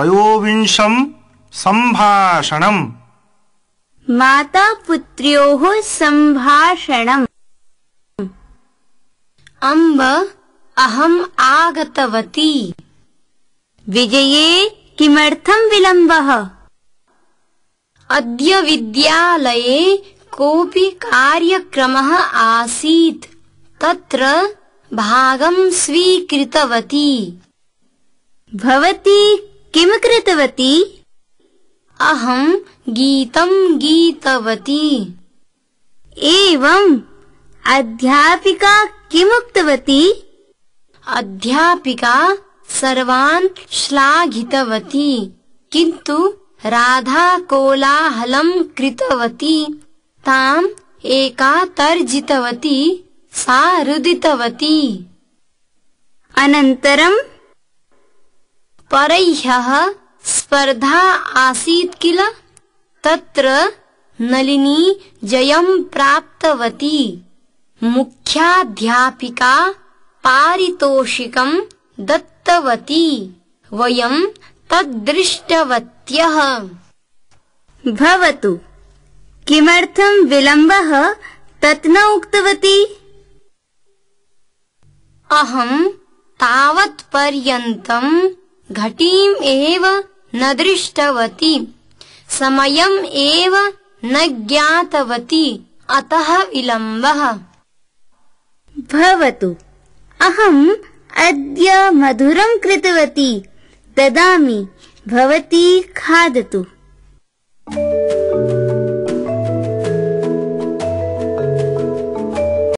त्रयोविंशम् सम्भाषणम् मातापुत्र्योः सम्भाषणम् अम्ब अहम् आगतवती विजये किमर्थम् विलम्बः अद्य विद्यालये कोऽपि कार्यक्रमः आसीत् तत्र भागम् स्वीकृतवती भवती किम् कृतवती अहम् एवम् अध्यापिका किमुक्तवती अध्यापिका सर्वान् श्लाघितवती किन्तु राधा कोलाहलम् कृतवती ताम् एका तर्जितवती सा रुदितवती अनन्तरम् परह्यः स्पर्धा आसीत् किल तत्र नलिनी जयं प्राप्तवती मुख्याध्यापिका पारितोषिकम् दत्तवती वयं भवतु किमर्थं विलम्बः तत् न उक्तवती अहं तावत्पर्यन्तम् घटीम् एव न दृष्टवती समयम् एव न ज्ञातवती अतः विलम्बः भवतु अहम् अद्य मधुरम् कृतवती ददामि भवती खादतु